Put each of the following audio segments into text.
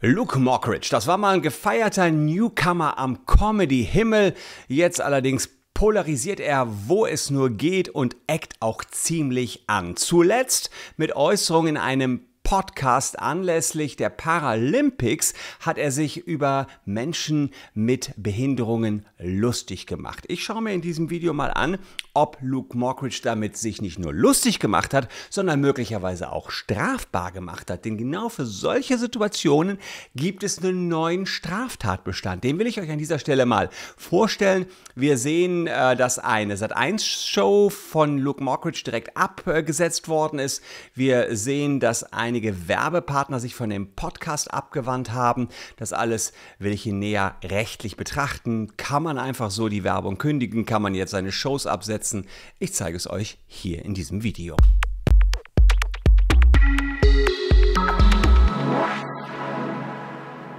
Luke Mockridge, das war mal ein gefeierter Newcomer am Comedy-Himmel, jetzt allerdings polarisiert er, wo es nur geht und eckt auch ziemlich an. Zuletzt mit Äußerungen in einem Podcast anlässlich der Paralympics hat er sich über Menschen mit Behinderungen lustig gemacht. Ich schaue mir in diesem Video mal an, ob Luke Mockridge damit sich nicht nur lustig gemacht hat, sondern möglicherweise auch strafbar gemacht hat. Denn genau für solche Situationen gibt es einen neuen Straftatbestand. Den will ich euch an dieser Stelle mal vorstellen. Wir sehen, äh, dass eine Sat1-Show von Luke Mockridge direkt abgesetzt worden ist. Wir sehen, dass eine einige Werbepartner sich von dem Podcast abgewandt haben. Das alles will ich hier näher rechtlich betrachten. Kann man einfach so die Werbung kündigen? Kann man jetzt seine Shows absetzen? Ich zeige es euch hier in diesem Video.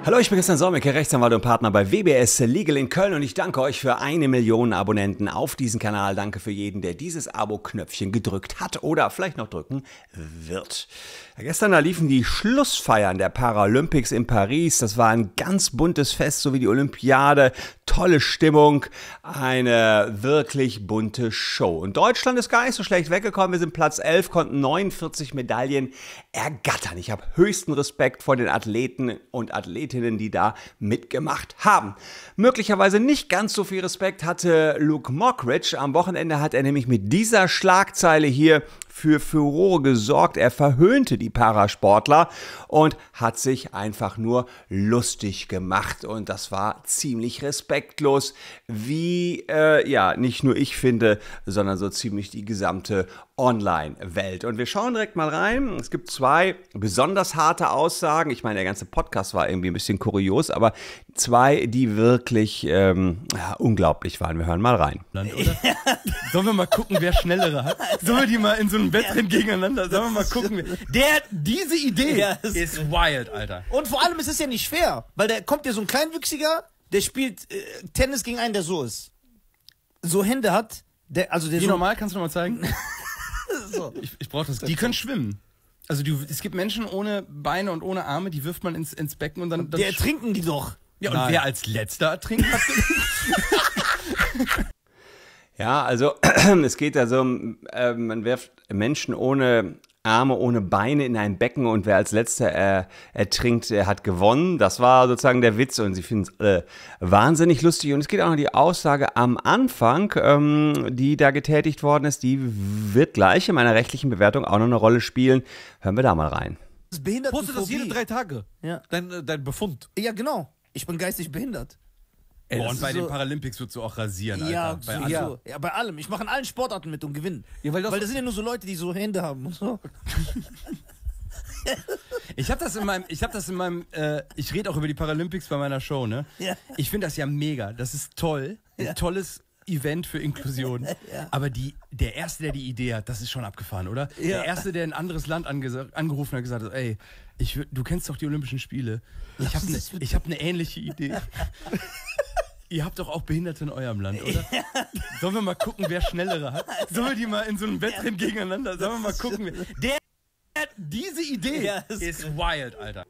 Hallo, ich bin Christian Solmecke, Rechtsanwalt und Partner bei WBS Legal in Köln und ich danke euch für eine Million Abonnenten auf diesem Kanal. Danke für jeden, der dieses Abo-Knöpfchen gedrückt hat oder vielleicht noch drücken wird. Ja, gestern, da liefen die Schlussfeiern der Paralympics in Paris. Das war ein ganz buntes Fest, so wie die Olympiade. Tolle Stimmung, eine wirklich bunte Show. Und Deutschland ist gar nicht so schlecht weggekommen. Wir sind Platz 11, konnten 49 Medaillen ergattern. Ich habe höchsten Respekt vor den Athleten und Athleten Athletinnen, die da mitgemacht haben. Möglicherweise nicht ganz so viel Respekt hatte Luke Mockridge. Am Wochenende hat er nämlich mit dieser Schlagzeile hier für Furore gesorgt. Er verhöhnte die Parasportler und hat sich einfach nur lustig gemacht. Und das war ziemlich respektlos, wie äh, ja nicht nur ich finde, sondern so ziemlich die gesamte Online-Welt. Und wir schauen direkt mal rein. Es gibt zwei besonders harte Aussagen. Ich meine, der ganze Podcast war irgendwie ein bisschen kurios, aber zwei, die wirklich ähm, ja, unglaublich waren. Wir hören mal rein. Land, Sollen wir mal gucken, wer schnellere hat? Sollen wir die mal in so einen im Wettrennen gegeneinander. Sollen wir mal gucken. Der, diese Idee ja, ist, ist wild, Alter. Und vor allem, es ist ja nicht schwer, weil da kommt ja so ein Kleinwüchsiger, der spielt äh, Tennis gegen einen, der so ist. So Hände hat, der, also der Wie so normal, kannst du nochmal zeigen? so. Ich, ich brauche das. Die können schwimmen. Also die, es gibt Menschen ohne Beine und ohne Arme, die wirft man ins, ins Becken und dann... dann der ertrinken die doch. Ja, und wer als letzter ertrinkt hat... Ja, also es geht da so, äh, man wirft Menschen ohne Arme, ohne Beine in ein Becken und wer als letzter äh, ertrinkt, äh, hat gewonnen. Das war sozusagen der Witz und sie finden es äh, wahnsinnig lustig. Und es geht auch noch die Aussage am Anfang, ähm, die da getätigt worden ist, die wird gleich in meiner rechtlichen Bewertung auch noch eine Rolle spielen. Hören wir da mal rein. Das Postet das jede drei Tage. Ja. Dein, äh, dein Befund. Ja, genau. Ich bin geistig behindert. Ey, Boah, und bei so den Paralympics würdest du auch rasieren, Alter. Ja, bei, so, allem. Ja. ja. bei allem. Ich mache in allen Sportarten mit und gewinne. Ja, weil, das weil das sind ja nur so Leute, die so Hände haben und so. Ich habe das in meinem, ich habe das in meinem, äh, ich rede auch über die Paralympics bei meiner Show, ne? Ja. Ich finde das ja mega, das ist toll, ja. ein tolles Event für Inklusion. Ja. Aber die, der Erste, der die Idee hat, das ist schon abgefahren, oder? Ja. Der Erste, der ein anderes Land angerufen hat, gesagt hat, ey, ich, du kennst doch die Olympischen Spiele. Ich habe eine hab ne ähnliche Idee. Ihr habt doch auch Behinderte in eurem Land, oder? Ja. Sollen wir mal gucken, wer schnellere hat? Also, Sollen wir die mal in so einem Wettrennen ja. gegeneinander? Sollen wir mal gucken, wer. Der, der diese Idee ja, ist, ist wild, Alter.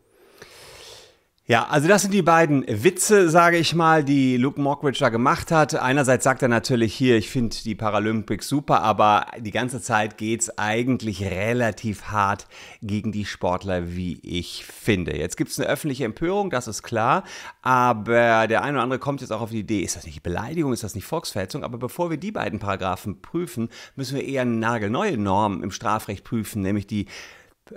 Ja, also das sind die beiden Witze, sage ich mal, die Luke Mockridge da gemacht hat. Einerseits sagt er natürlich hier, ich finde die Paralympics super, aber die ganze Zeit geht's eigentlich relativ hart gegen die Sportler, wie ich finde. Jetzt gibt's eine öffentliche Empörung, das ist klar, aber der eine oder andere kommt jetzt auch auf die Idee, ist das nicht Beleidigung, ist das nicht Volksverhetzung? Aber bevor wir die beiden Paragraphen prüfen, müssen wir eher eine nagelneue Norm im Strafrecht prüfen, nämlich die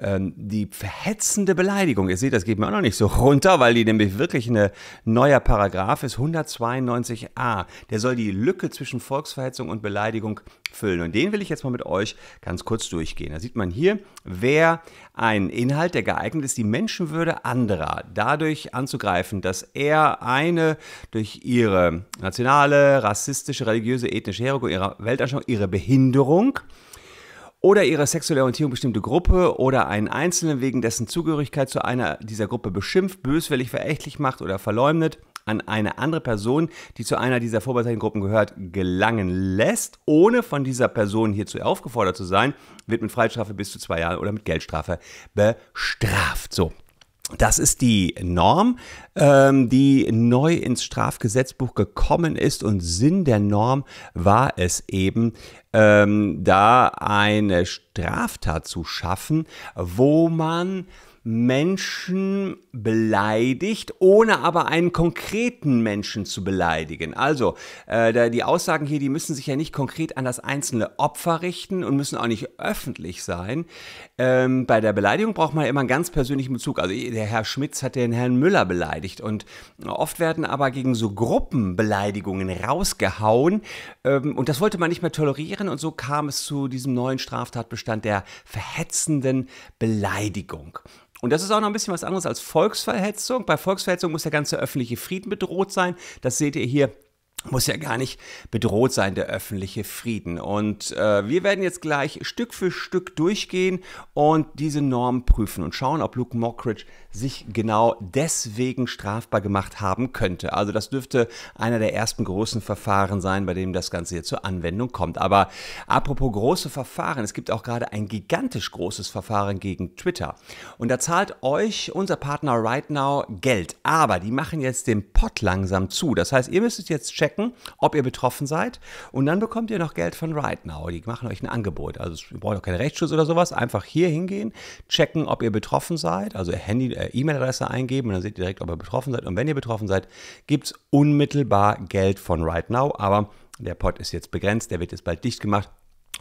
ähm, die verhetzende Beleidigung, ihr seht, das geht mir auch noch nicht so runter, weil die nämlich wirklich ein neuer Paragraph ist, 192a. Der soll die Lücke zwischen Volksverhetzung und Beleidigung füllen. Und den will ich jetzt mal mit euch ganz kurz durchgehen. Da sieht man hier, wer ein Inhalt, der geeignet ist, die Menschenwürde anderer dadurch anzugreifen, dass er eine durch ihre nationale, rassistische, religiöse, ethnische Herkunft, ihre Weltanschauung, ihre Behinderung, oder ihrer sexuellen Orientierung bestimmte Gruppe oder einen Einzelnen wegen dessen Zugehörigkeit zu einer dieser Gruppe beschimpft, böswillig verächtlich macht oder verleumdet an eine andere Person, die zu einer dieser vorbezeichneten Gruppen gehört, gelangen lässt, ohne von dieser Person hierzu aufgefordert zu sein, wird mit Freiheitsstrafe bis zu zwei Jahren oder mit Geldstrafe bestraft. So, das ist die Norm, ähm, die neu ins Strafgesetzbuch gekommen ist und Sinn der Norm war es eben, ähm, da eine Straftat zu schaffen, wo man Menschen beleidigt, ohne aber einen konkreten Menschen zu beleidigen. Also äh, die Aussagen hier, die müssen sich ja nicht konkret an das einzelne Opfer richten und müssen auch nicht öffentlich sein. Ähm, bei der Beleidigung braucht man immer einen ganz persönlichen Bezug. Also der Herr Schmitz hat den Herrn Müller beleidigt und oft werden aber gegen so Gruppenbeleidigungen rausgehauen ähm, und das wollte man nicht mehr tolerieren und so kam es zu diesem neuen Straftatbestand der verhetzenden Beleidigung. Und das ist auch noch ein bisschen was anderes als Volksverhetzung. Bei Volksverhetzung muss der ganze öffentliche Frieden bedroht sein. Das seht ihr hier muss ja gar nicht bedroht sein, der öffentliche Frieden. Und äh, wir werden jetzt gleich Stück für Stück durchgehen und diese Norm prüfen und schauen, ob Luke Mockridge sich genau deswegen strafbar gemacht haben könnte. Also das dürfte einer der ersten großen Verfahren sein, bei dem das Ganze hier zur Anwendung kommt. Aber apropos große Verfahren, es gibt auch gerade ein gigantisch großes Verfahren gegen Twitter. Und da zahlt euch unser Partner RightNow Geld. Aber die machen jetzt den Pott langsam zu. Das heißt, ihr müsstet jetzt checken, ob ihr betroffen seid. Und dann bekommt ihr noch Geld von RightNow. Die machen euch ein Angebot. Also ihr braucht auch keinen Rechtsschutz oder sowas. Einfach hier hingehen, checken, ob ihr betroffen seid. Also Handy, äh, E-Mail-Adresse eingeben und dann seht ihr direkt, ob ihr betroffen seid. Und wenn ihr betroffen seid, gibt es unmittelbar Geld von Right Now. Aber der Pod ist jetzt begrenzt, der wird jetzt bald dicht gemacht.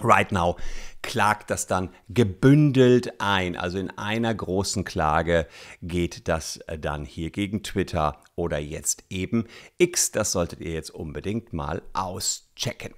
Right Now klagt das dann gebündelt ein. Also in einer großen Klage geht das äh, dann hier gegen Twitter oder jetzt eben X. Das solltet ihr jetzt unbedingt mal auschecken.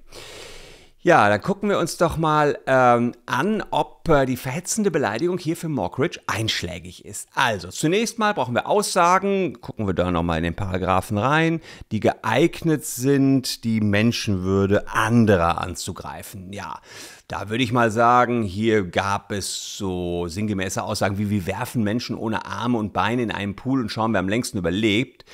Ja, dann gucken wir uns doch mal ähm, an, ob äh, die verhetzende Beleidigung hier für Mockridge einschlägig ist. Also, zunächst mal brauchen wir Aussagen, gucken wir da nochmal in den Paragraphen rein, die geeignet sind, die Menschenwürde anderer anzugreifen. Ja, da würde ich mal sagen, hier gab es so sinngemäße Aussagen wie, wir werfen Menschen ohne Arme und Beine in einen Pool und schauen, wer am längsten überlebt.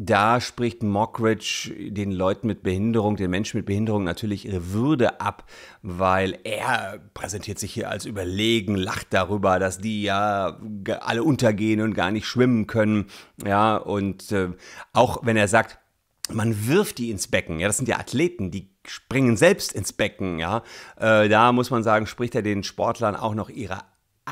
Da spricht Mockridge den Leuten mit Behinderung, den Menschen mit Behinderung natürlich ihre Würde ab, weil er präsentiert sich hier als überlegen, lacht darüber, dass die ja alle untergehen und gar nicht schwimmen können. Ja, und äh, auch wenn er sagt, man wirft die ins Becken. Ja, das sind ja Athleten, die springen selbst ins Becken. Ja, äh, da muss man sagen, spricht er den Sportlern auch noch ihre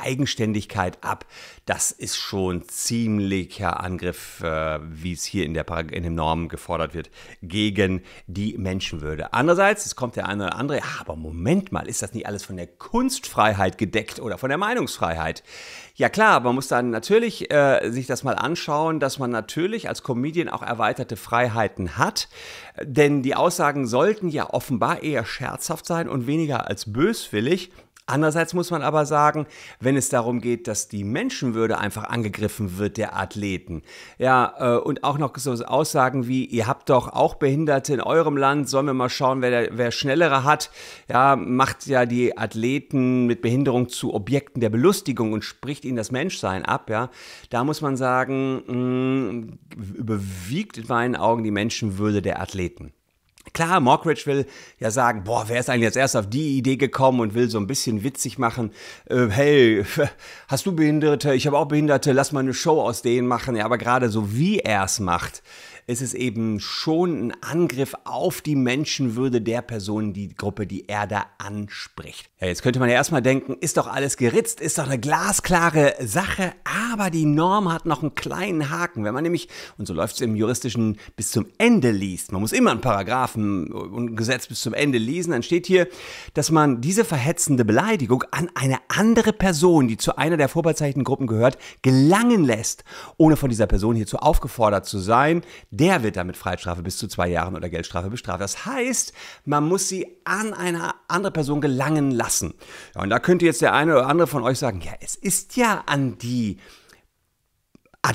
Eigenständigkeit ab. Das ist schon ziemlicher Angriff, äh, wie es hier in, der in den Normen gefordert wird, gegen die Menschenwürde. Andererseits, es kommt der eine oder andere, ja, ah, aber Moment mal, ist das nicht alles von der Kunstfreiheit gedeckt oder von der Meinungsfreiheit? Ja klar, man muss dann natürlich äh, sich das mal anschauen, dass man natürlich als Comedian auch erweiterte Freiheiten hat, denn die Aussagen sollten ja offenbar eher scherzhaft sein und weniger als böswillig. Andererseits muss man aber sagen, wenn es darum geht, dass die Menschenwürde einfach angegriffen wird der Athleten. Ja, äh, und auch noch so Aussagen wie, ihr habt doch auch Behinderte in eurem Land, sollen wir mal schauen, wer, der, wer schnellere hat. Ja, macht ja die Athleten mit Behinderung zu Objekten der Belustigung und spricht ihnen das Menschsein ab. Ja, da muss man sagen, mh, mm, überwiegt in meinen Augen die Menschenwürde der Athleten. Klar, Mockridge will ja sagen, boah, wer ist eigentlich jetzt erst auf die Idee gekommen und will so ein bisschen witzig machen. Äh, hey, hast du Behinderte? Ich habe auch Behinderte. Lass mal eine Show aus denen machen. Ja, aber gerade so wie er es macht, ist Es eben schon ein Angriff auf die Menschenwürde der Person, die Gruppe, die er da anspricht. Ja, jetzt könnte man ja erstmal denken, ist doch alles geritzt, ist doch eine glasklare Sache, aber die Norm hat noch einen kleinen Haken. Wenn man nämlich, und so läuft es im Juristischen, bis zum Ende liest, man muss immer einen Paragraphen und ein Gesetz bis zum Ende lesen, dann steht hier, dass man diese verhetzende Beleidigung an eine andere Person, die zu einer der vorbezeichneten Gruppen gehört, gelangen lässt, ohne von dieser Person hierzu aufgefordert zu sein, der wird dann mit Freiheitsstrafe bis zu zwei Jahren oder Geldstrafe bestraft. Das heißt, man muss sie an eine andere Person gelangen lassen. Ja, und da könnte jetzt der eine oder andere von euch sagen, ja, es ist ja an die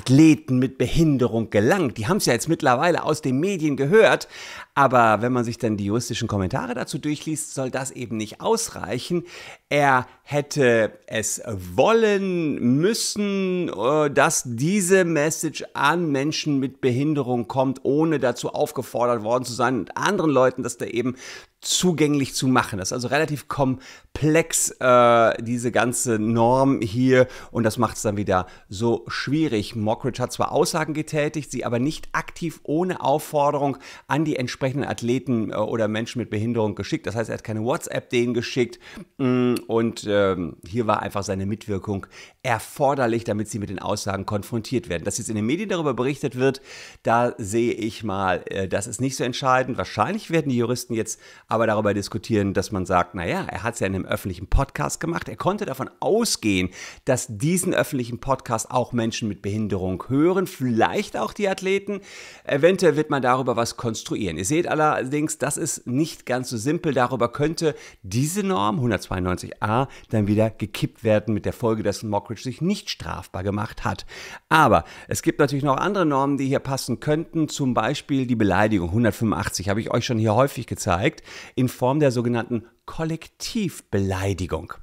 Athleten mit Behinderung gelangt. Die haben es ja jetzt mittlerweile aus den Medien gehört. Aber wenn man sich dann die juristischen Kommentare dazu durchliest, soll das eben nicht ausreichen. Er hätte es wollen müssen, äh, dass diese Message an Menschen mit Behinderung kommt, ohne dazu aufgefordert worden zu sein und anderen Leuten, dass da eben zugänglich zu machen. Das ist also relativ komplex, äh, diese ganze Norm hier und das macht es dann wieder so schwierig. Mockridge hat zwar Aussagen getätigt, sie aber nicht aktiv ohne Aufforderung an die entsprechenden Athleten äh, oder Menschen mit Behinderung geschickt. Das heißt, er hat keine WhatsApp denen geschickt mm, und äh, hier war einfach seine Mitwirkung erforderlich, damit sie mit den Aussagen konfrontiert werden. Dass jetzt in den Medien darüber berichtet wird, da sehe ich mal, äh, das ist nicht so entscheidend. Wahrscheinlich werden die Juristen jetzt aber darüber diskutieren, dass man sagt, naja, er hat es ja in einem öffentlichen Podcast gemacht. Er konnte davon ausgehen, dass diesen öffentlichen Podcast auch Menschen mit Behinderung hören, vielleicht auch die Athleten. Eventuell wird man darüber was konstruieren. Ihr seht allerdings, das ist nicht ganz so simpel. Darüber könnte diese Norm 192a dann wieder gekippt werden mit der Folge, dass Mockridge sich nicht strafbar gemacht hat. Aber es gibt natürlich noch andere Normen, die hier passen könnten, zum Beispiel die Beleidigung 185, habe ich euch schon hier häufig gezeigt in Form der sogenannten Kollektivbeleidigung.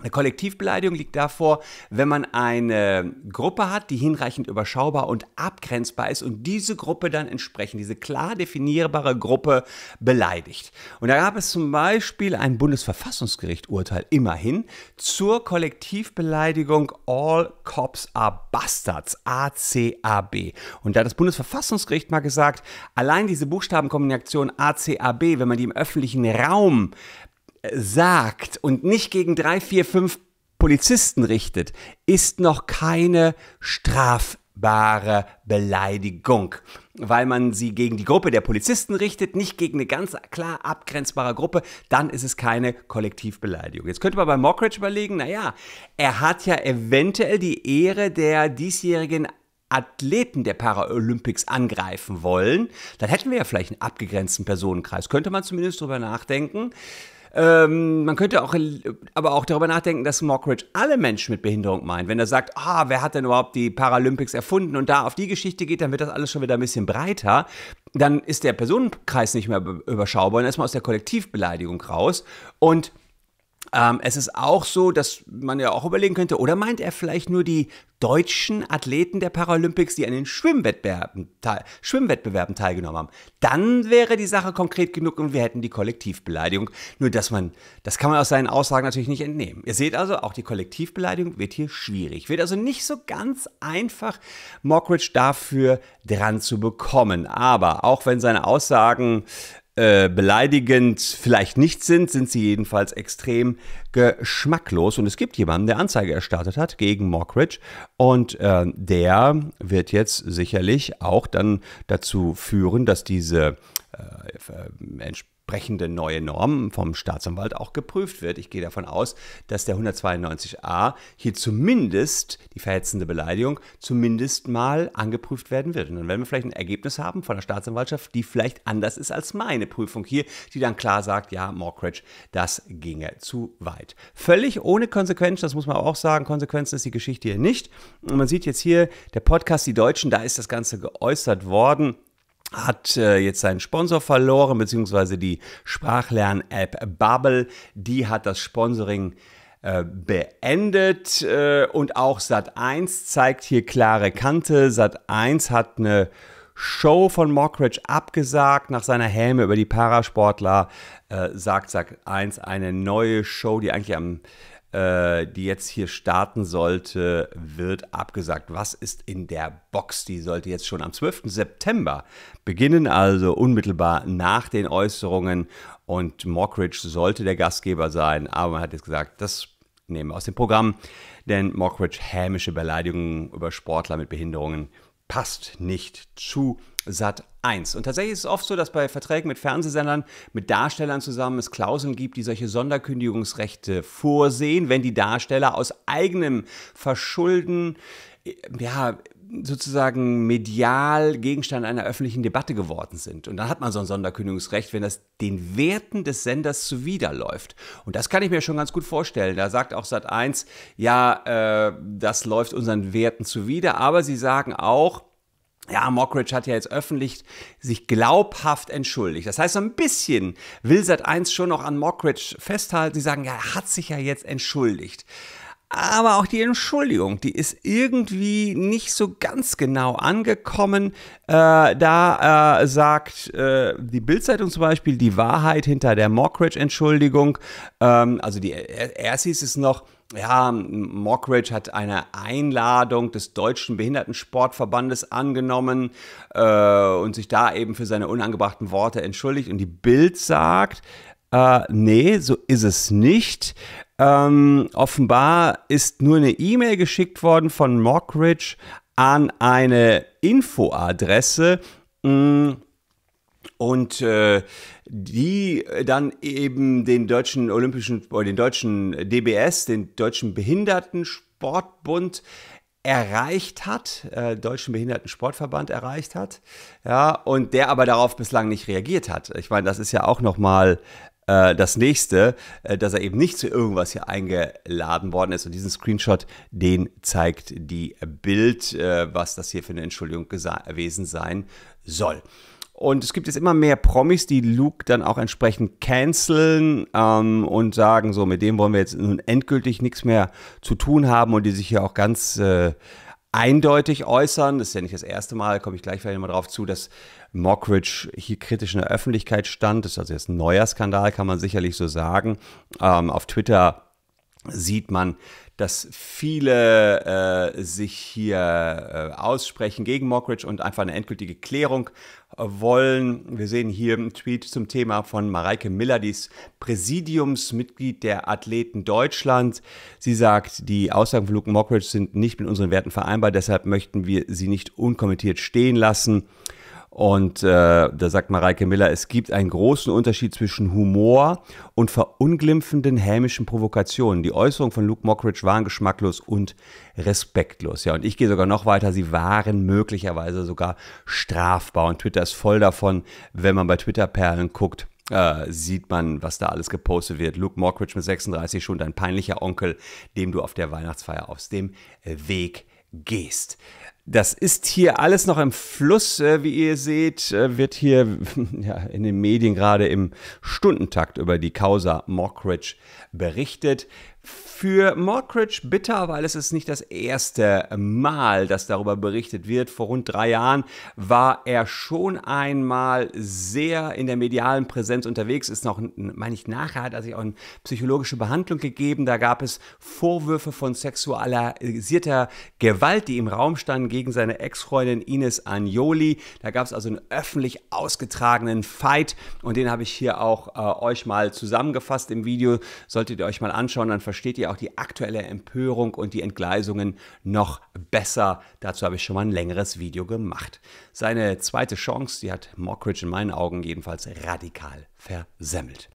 Eine Kollektivbeleidigung liegt davor, wenn man eine Gruppe hat, die hinreichend überschaubar und abgrenzbar ist und diese Gruppe dann entsprechend, diese klar definierbare Gruppe beleidigt. Und da gab es zum Beispiel ein Bundesverfassungsgericht-Urteil immerhin zur Kollektivbeleidigung All Cops are Bastards, ACAB. Und da hat das Bundesverfassungsgericht mal gesagt, allein diese Buchstabenkombination ACAB, wenn man die im öffentlichen Raum sagt und nicht gegen drei, vier, fünf Polizisten richtet, ist noch keine strafbare Beleidigung, weil man sie gegen die Gruppe der Polizisten richtet, nicht gegen eine ganz klar abgrenzbare Gruppe, dann ist es keine Kollektivbeleidigung. Jetzt könnte man bei Mockridge überlegen, naja, er hat ja eventuell die Ehre der diesjährigen Athleten der Paralympics angreifen wollen, dann hätten wir ja vielleicht einen abgegrenzten Personenkreis. Könnte man zumindest drüber nachdenken. Ähm, man könnte auch, aber auch darüber nachdenken, dass Mockridge alle Menschen mit Behinderung meint. Wenn er sagt, ah, wer hat denn überhaupt die Paralympics erfunden und da auf die Geschichte geht, dann wird das alles schon wieder ein bisschen breiter. Dann ist der Personenkreis nicht mehr überschaubar und erstmal aus der Kollektivbeleidigung raus. Und ähm, es ist auch so, dass man ja auch überlegen könnte, oder meint er vielleicht nur die deutschen Athleten der Paralympics, die an den Schwimmwettbewerben, te Schwimmwettbewerben teilgenommen haben? Dann wäre die Sache konkret genug und wir hätten die Kollektivbeleidigung. Nur, dass man, das kann man aus seinen Aussagen natürlich nicht entnehmen. Ihr seht also, auch die Kollektivbeleidigung wird hier schwierig. Wird also nicht so ganz einfach, Mockridge dafür dran zu bekommen. Aber auch wenn seine Aussagen äh, beleidigend vielleicht nicht sind, sind sie jedenfalls extrem geschmacklos. Und es gibt jemanden, der Anzeige erstattet hat gegen Mockridge. Und äh, der wird jetzt sicherlich auch dann dazu führen, dass diese äh, äh entsprechende neue Norm vom Staatsanwalt auch geprüft wird. Ich gehe davon aus, dass der 192a hier zumindest die verhetzende Beleidigung zumindest mal angeprüft werden wird. Und dann werden wir vielleicht ein Ergebnis haben von der Staatsanwaltschaft, die vielleicht anders ist als meine Prüfung hier, die dann klar sagt, ja, Mockridge, das ginge zu weit. Völlig ohne Konsequenzen, das muss man auch sagen, Konsequenzen ist die Geschichte hier nicht. Und man sieht jetzt hier, der Podcast Die Deutschen, da ist das Ganze geäußert worden hat äh, jetzt seinen Sponsor verloren, beziehungsweise die Sprachlern-App Bubble, die hat das Sponsoring äh, beendet äh, und auch Sat1 zeigt hier klare Kante. Sat1 hat eine Show von Mockridge abgesagt nach seiner Helme über die Parasportler, äh, sagt Sat1 eine neue Show, die eigentlich am äh, die jetzt hier starten sollte, wird abgesagt. Was ist in der Box? Die sollte jetzt schon am 12. September beginnen, also unmittelbar nach den Äußerungen. Und Mockridge sollte der Gastgeber sein, aber man hat jetzt gesagt, das nehmen wir aus dem Programm, denn Mockridge hämische Beleidigungen über Sportler mit Behinderungen passt nicht zu Sat 1. Und tatsächlich ist es oft so, dass bei Verträgen mit Fernsehsendern, mit Darstellern zusammen es Klauseln gibt, die solche Sonderkündigungsrechte vorsehen, wenn die Darsteller aus eigenem Verschulden äh, ja, sozusagen medial Gegenstand einer öffentlichen Debatte geworden sind. Und dann hat man so ein Sonderkündigungsrecht, wenn das den Werten des Senders zuwiderläuft. Und das kann ich mir schon ganz gut vorstellen. Da sagt auch Sat 1, ja, äh, das läuft unseren Werten zuwider, aber sie sagen auch, ja, Mockridge hat ja jetzt öffentlich sich glaubhaft entschuldigt. Das heißt, so ein bisschen will Sat1 schon noch an Mockridge festhalten. Sie sagen, ja, er hat sich ja jetzt entschuldigt. Aber auch die Entschuldigung, die ist irgendwie nicht so ganz genau angekommen. Äh, da äh, sagt äh, die Bildzeitung zum Beispiel die Wahrheit hinter der Mockridge-Entschuldigung. Ähm, also die erst hieß es noch, ja, Mockridge hat eine Einladung des Deutschen Behindertensportverbandes angenommen äh, und sich da eben für seine unangebrachten Worte entschuldigt. Und die Bild sagt, äh, nee, so ist es nicht. Ähm, offenbar ist nur eine E-Mail geschickt worden von Mockridge an eine Infoadresse. Mh, mm. und äh, die dann eben den deutschen Olympischen, äh, den deutschen DBS, den deutschen Behindertensportbund erreicht hat, äh, Deutschen Behindertensportverband erreicht hat, ja, und der aber darauf bislang nicht reagiert hat. Ich meine, das ist ja auch nochmal äh, das nächste, äh, dass er eben nicht zu irgendwas hier eingeladen worden ist. Und diesen Screenshot, den zeigt die Bild, äh, was das hier für eine Entschuldigung gewesen sein soll. Und es gibt jetzt immer mehr Promis, die Luke dann auch entsprechend canceln ähm, und sagen, so, mit dem wollen wir jetzt nun endgültig nichts mehr zu tun haben und die sich hier auch ganz äh, eindeutig äußern. Das ist ja nicht das erste Mal, komme ich gleich vielleicht mal drauf zu, dass Mockridge hier kritisch in der Öffentlichkeit stand. Das ist also jetzt ein neuer Skandal, kann man sicherlich so sagen. Ähm, auf Twitter sieht man, dass viele äh, sich hier äh, aussprechen gegen Mockridge und einfach eine endgültige Klärung wollen. Wir sehen hier einen Tweet zum Thema von Mareike Miller, die ist Präsidiumsmitglied der Athleten Deutschland. Sie sagt, die Aussagen von Luke Mockridge sind nicht mit unseren Werten vereinbar, deshalb möchten wir sie nicht unkommentiert stehen lassen. Und äh, da sagt Mareike Miller, es gibt einen großen Unterschied zwischen Humor und verunglimpfenden hämischen Provokationen. Die Äußerungen von Luke Mockridge waren geschmacklos und respektlos. Ja, und ich gehe sogar noch weiter, sie waren möglicherweise sogar strafbar. Und Twitter ist voll davon, wenn man bei Twitter-Perlen guckt. Äh, sieht man, was da alles gepostet wird. Luke Mockridge mit 36 schon dein peinlicher Onkel, dem du auf der Weihnachtsfeier aus dem Weg gehst. Das ist hier alles noch im Fluss, äh, wie ihr seht, äh, wird hier ja, in den Medien gerade im Stundentakt über die Causa Mockridge berichtet. Für Mockridge bitter, weil es ist nicht das erste Mal, dass darüber berichtet wird. Vor rund drei Jahren war er schon einmal sehr in der medialen Präsenz unterwegs. Ist noch, meine ich, nachher hat er sich auch eine psychologische Behandlung gegeben. Da gab es Vorwürfe von sexualisierter Gewalt, die im Raum standen gegen seine Ex-Freundin Ines Agnoli. Da gab es also einen öffentlich ausgetragenen Fight und den habe ich hier auch äh, euch mal zusammengefasst im Video. Solltet ihr euch mal anschauen, dann versteht ihr auch die aktuelle Empörung und die Entgleisungen noch besser. Dazu habe ich schon mal ein längeres Video gemacht. Seine zweite Chance, die hat Mockridge in meinen Augen jedenfalls radikal versemmelt.